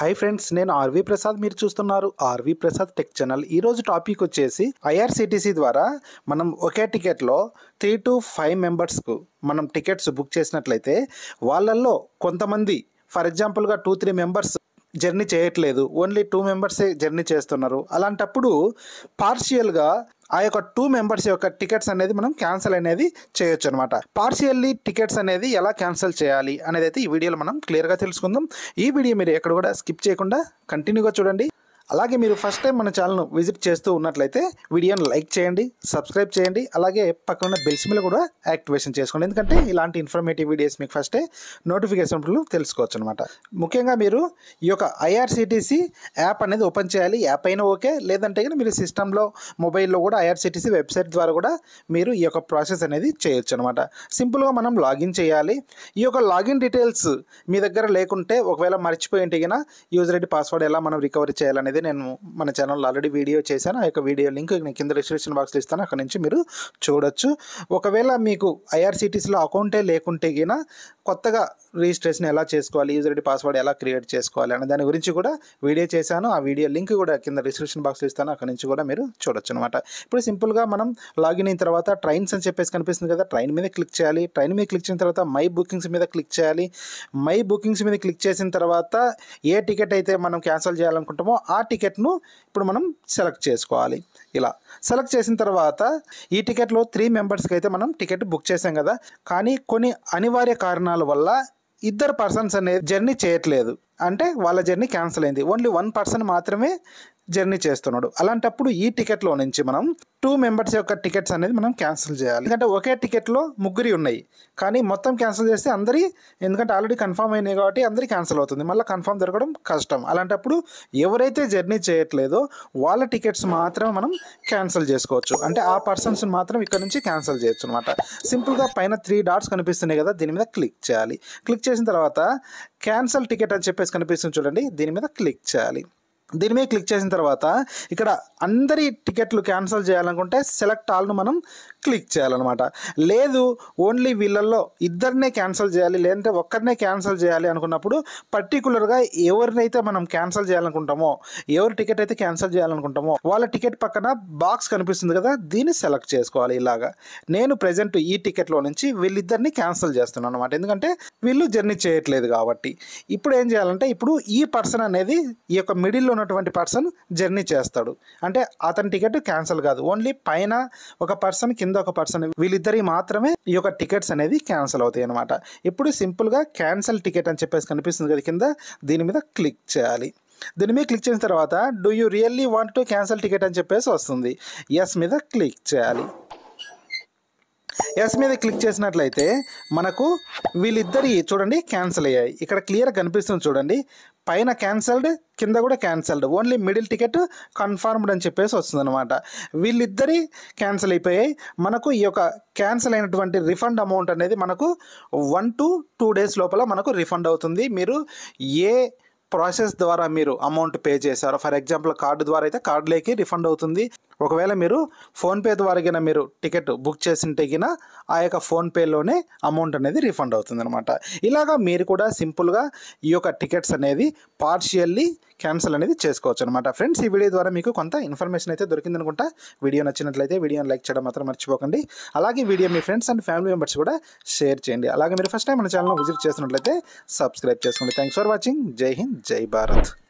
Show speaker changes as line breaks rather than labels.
high friends నేను ఆర్వి ప్రసాద్ మీరు చూస్తున్నారు ఆర్వి ప్రసాద్ టెక్ ఛానల్ ఈరోజు టాపిక్ వచ్చేసి ఐఆర్సిటిసి ద్వారా మనం ఒకే టికెట్లో త్రీ టు ఫైవ్ మెంబర్స్కు మనం టికెట్స్ బుక్ చేసినట్లయితే వాళ్ళల్లో కొంతమంది ఫర్ ఎగ్జాంపుల్గా టూ త్రీ మెంబర్స్ జర్నీ చేయట్లేదు ఓన్లీ టూ మెంబర్సే జర్నీ చేస్తున్నారు అలాంటప్పుడు పార్షియల్గా ఆ యొక్క టూ మెంబర్స్ యొక్క టికెట్స్ అనేది మనం క్యాన్సిల్ అనేది చేయొచ్చు అనమాట పార్షియల్లీ టికెట్స్ అనేది ఎలా క్యాన్సిల్ చేయాలి అనేది అయితే ఈ వీడియోలో మనం క్లియర్గా తెలుసుకుందాం ఈ వీడియో మీరు ఎక్కడ కూడా స్కిప్ చేయకుండా కంటిన్యూగా చూడండి అలాగే మీరు ఫస్ట్ టైం మన ఛానల్ను విజిట్ చేస్తూ ఉన్నట్లయితే వీడియోని లైక్ చేయండి సబ్స్క్రైబ్ చేయండి అలాగే పక్కన బెల్ సిమ్లు కూడా యాక్టివేషన్ చేసుకోండి ఎందుకంటే ఇలాంటి ఇన్ఫర్మేటివ్ వీడియోస్ మీకు ఫస్టే నోటిఫికేషన్ తెలుసుకోవచ్చు అనమాట ముఖ్యంగా మీరు ఈ యొక్క ఐఆర్సిటీసీ యాప్ అనేది ఓపెన్ చేయాలి యాప్ అయినా ఓకే లేదంటే కానీ మీరు సిస్టంలో మొబైల్లో కూడా ఐఆర్సిటీసీ వెబ్సైట్ ద్వారా కూడా మీరు ఈ యొక్క ప్రాసెస్ అనేది చేయొచ్చు అనమాట సింపుల్గా మనం లాగిన్ చేయాలి ఈ యొక్క లాగిన్ డీటెయిల్స్ మీ దగ్గర లేకుంటే ఒకవేళ మర్చిపోయి ఉంటే యూజర్ ఐడి పాస్వర్డ్ ఎలా మనం రికవరీ చేయాలనేది అనేది నేను మన ఛానల్లో ఆల్రెడీ వీడియో చేశాను ఆ యొక్క వీడియో లింక్ నేను కింద డిస్క్రిప్షన్ బాక్స్లో ఇస్తాను అక్కడ నుంచి మీరు చూడొచ్చు ఒకవేళ మీకు ఐఆర్సిటీసీలో అకౌంటే లేకుంటే గిన కొత్తగా రిజిస్ట్రేషన్ ఎలా చేసుకోవాలి యూజర్ ఐడి పాస్వర్డ్ ఎలా క్రియేట్ చేసుకోవాలి అనే దాని గురించి కూడా వీడియో చేశాను ఆ వీడియో లింక్ కూడా కింద డిస్క్రిప్షన్ బాక్స్లో ఇస్తాను అక్కడ నుంచి కూడా మీరు చూడొచ్చు అనమాట ఇప్పుడు సింపుల్గా మనం లాగిన్ అయిన తర్వాత ట్రైన్స్ అని చెప్పేసి కనిపిస్తుంది కదా ట్రైన్ మీద క్లిక్ చేయాలి ట్రైన్ మీద క్లిక్ చేసిన తర్వాత మై బుకింగ్స్ మీద క్లిక్ చేయాలి మై బుకింగ్స్ మీద క్లిక్ చేసిన తర్వాత ఏ టికెట్ అయితే మనం క్యాన్సిల్ చేయాలనుకుంటామో ఆ టికెట్ను ఇప్పుడు మనం సెలెక్ట్ చేసుకోవాలి ఇలా సెలెక్ట్ చేసిన తర్వాత ఈ టికెట్లో త్రీ మెంబర్స్కి అయితే మనం టికెట్ బుక్ చేసాం కదా కానీ కొన్ని అనివార్య కారణాల వల్ల ఇద్దరు పర్సన్స్ అనే జర్నీ చేయట్లేదు అంటే వాళ్ళ జర్నీ క్యాన్సిల్ అయింది ఓన్లీ వన్ పర్సన్ మాత్రమే జర్నీ చేస్తున్నాడు అలాంటప్పుడు ఈ టికెట్లో నుంచి మనం టూ మెంబర్స్ యొక్క టికెట్స్ అనేది మనం క్యాన్సిల్ చేయాలి ఎందుకంటే ఒకే టికెట్లో ముగ్గురి ఉన్నాయి కానీ మొత్తం క్యాన్సిల్ చేస్తే అందరి ఎందుకంటే ఆల్రెడీ కన్ఫర్మ్ అయినాయి కాబట్టి అందరి క్యాన్సిల్ అవుతుంది మళ్ళీ కన్ఫర్మ్ దొరకడం కష్టం అలాంటప్పుడు ఎవరైతే జర్నీ చేయట్లేదో వాళ్ళ టికెట్స్ మాత్రం మనం క్యాన్సిల్ చేసుకోవచ్చు అంటే ఆ పర్సన్స్ మాత్రం ఇక్కడ నుంచి క్యాన్సిల్ చేయొచ్చు అనమాట సింపుల్గా పైన త్రీ డాట్స్ కనిపిస్తున్నాయి కదా దీని మీద క్లిక్ చేయాలి క్లిక్ చేసిన తర్వాత క్యాన్సిల్ టికెట్ అని చెప్పేసి కనిపిస్తుంది చూడండి దీని మీద క్లిక్ చేయాలి దీని మీద క్లిక్ చేసిన తర్వాత ఇక్కడ అందరి టికెట్లు క్యాన్సిల్ చేయాలనుకుంటే సెలెక్ట్ ఆల్ను మనం క్లిక్ చేయాలన్నమాట లేదు ఓన్లీ వీళ్ళల్లో ఇద్దరినే క్యాన్సిల్ చేయాలి లేదంటే ఒక్కరినే క్యాన్సిల్ చేయాలి అనుకున్నప్పుడు పర్టికులర్గా ఎవరినైతే మనం క్యాన్సిల్ చేయాలనుకుంటామో ఎవరి టికెట్ అయితే క్యాన్సిల్ చేయాలనుకుంటామో వాళ్ళ టికెట్ పక్కన బాక్స్ కనిపిస్తుంది కదా దీన్ని సెలెక్ట్ చేసుకోవాలి ఇలాగా నేను ప్రజెంట్ ఈ టికెట్లో నుంచి వీళ్ళిద్దరిని క్యాన్సిల్ చేస్తున్నాను అనమాట ఎందుకంటే వీళ్ళు జర్నీ చేయట్లేదు కాబట్టి ఇప్పుడు ఏం చేయాలంటే ఇప్పుడు ఈ పర్సన్ అనేది ఈ యొక్క మిడిల్లో ఉన్నటువంటి పర్సన్ జర్నీ చేస్తాడు అంటే అతని టికెట్ క్యాన్సిల్ కాదు ఓన్లీ పైన ఒక పర్సన్ కింద ఒక పర్సన్ వీళ్ళిద్దరి మాత్రమే ఈ యొక్క టికెట్స్ అనేవి క్యాన్సిల్ అవుతాయి అనమాట ఇప్పుడు సింపుల్గా క్యాన్సిల్ టికెట్ అని చెప్పేసి కనిపిస్తుంది కదా కింద దీని మీద క్లిక్ చేయాలి దీని మీద క్లిక్ చేసిన తర్వాత do you really want to cancel ticket అని చెప్పేసి వస్తుంది ఎస్ మీద క్లిక్ చేయాలి ఎస్ మీద క్లిక్ చేసినట్లయితే మనకు వీళ్ళిద్దరి చూడండి క్యాన్సిల్ అయ్యాయి ఇక్కడ క్లియర్గా కనిపిస్తుంది చూడండి పైన క్యాన్సల్డ్ కింద కూడా cancelled only middle ticket confirmed అని చెప్పేసి వస్తుందన్నమాట వీళ్ళిద్దరి క్యాన్సిల్ అయిపోయాయి మనకు ఈ యొక్క క్యాన్సిల్ అయినటువంటి రిఫండ్ అమౌంట్ అనేది మనకు వన్ టు టూ డేస్ లోపల మనకు రిఫండ్ అవుతుంది మీరు ఏ ప్రాసెస్ ద్వారా మీరు అమౌంట్ పే చేశారు ఫర్ ఎగ్జాంపుల్ కార్డు ద్వారా అయితే కార్డులోకి రిఫండ్ అవుతుంది ఒకవేళ మీరు ఫోన్పే ద్వారా మీరు టికెట్ బుక్ చేసింటే కన్నా ఆ యొక్క ఫోన్పేలోనే అమౌంట్ అనేది రీఫండ్ అవుతుంది అనమాట ఇలాగా మీరు కూడా సింపుల్గా ఈ యొక్క టికెట్స్ అనేది పార్షియల్లీ క్యాన్సిల్ అనేది చేసుకోవచ్చు అనమాట ఫ్రెండ్స్ ఈ వీడియో ద్వారా మీకు కొంత ఇన్ఫర్మేషన్ అయితే దొరికింది అనుకుంటా వీడియో నచ్చినట్లయితే వీడియోని లైక్ చేయడం మాత్రం మర్చిపోకండి అలాగే వీడియో మీ ఫ్రెండ్స్ అండ్ ఫ్యామిలీ మెంబర్స్ కూడా షేర్ చేయండి అలాగే మీరు ఫస్ట్ టైం మన ఛానల్ విజిట్ చేసినట్లయితే సబ్స్క్రైబ్ చేసుకోండి thanks for watching Jai Hind జై భారత్